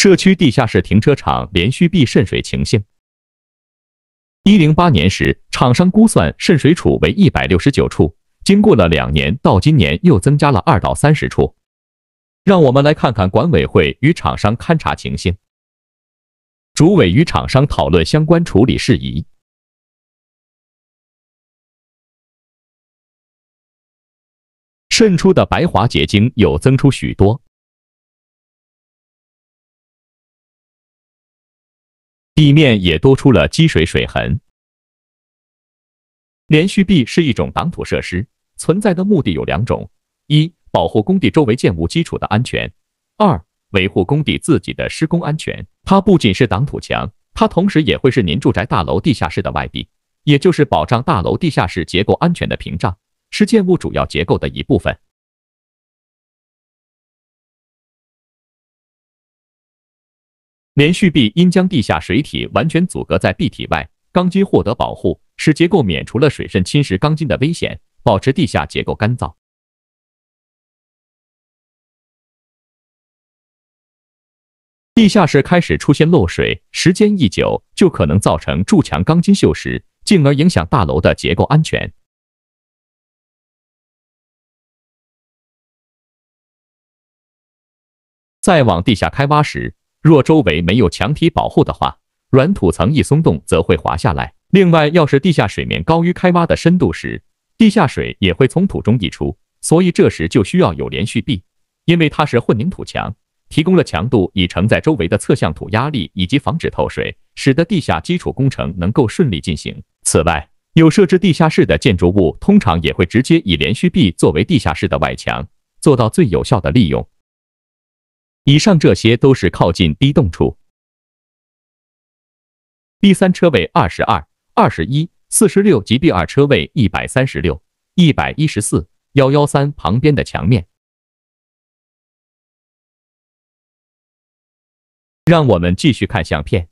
社区地下室停车场连续壁渗水情形。一零八年时，厂商估算渗水处为一百六十九处，经过了两年，到今年又增加了二到三十处。让我们来看看管委会与厂商勘察情形。主委与厂商讨论相关处理事宜。渗出的白华结晶又增出许多。地面也多出了积水水痕。连续壁是一种挡土设施，存在的目的有两种：一、保护工地周围建物基础的安全；二、维护工地自己的施工安全。它不仅是挡土墙，它同时也会是您住宅大楼地下室的外壁，也就是保障大楼地下室结构安全的屏障，是建物主要结构的一部分。连续壁应将地下水体完全阻隔在壁体外，钢筋获得保护，使结构免除了水渗侵蚀钢筋的危险，保持地下结构干燥。地下室开始出现漏水，时间一久，就可能造成筑墙钢筋锈蚀，进而影响大楼的结构安全。在往地下开挖时，若周围没有墙体保护的话，软土层一松动则会滑下来。另外，要是地下水面高于开挖的深度时，地下水也会从土中溢出，所以这时就需要有连续壁，因为它是混凝土墙，提供了强度以承载周围的侧向土压力以及防止透水，使得地下基础工程能够顺利进行。此外，有设置地下室的建筑物通常也会直接以连续壁作为地下室的外墙，做到最有效的利用。以上这些都是靠近 B 栋处，B 三车位二十二、二十一、四十六及 B 二车位一百三十六、一百一十四、幺幺三旁边的墙面。让我们继续看相片。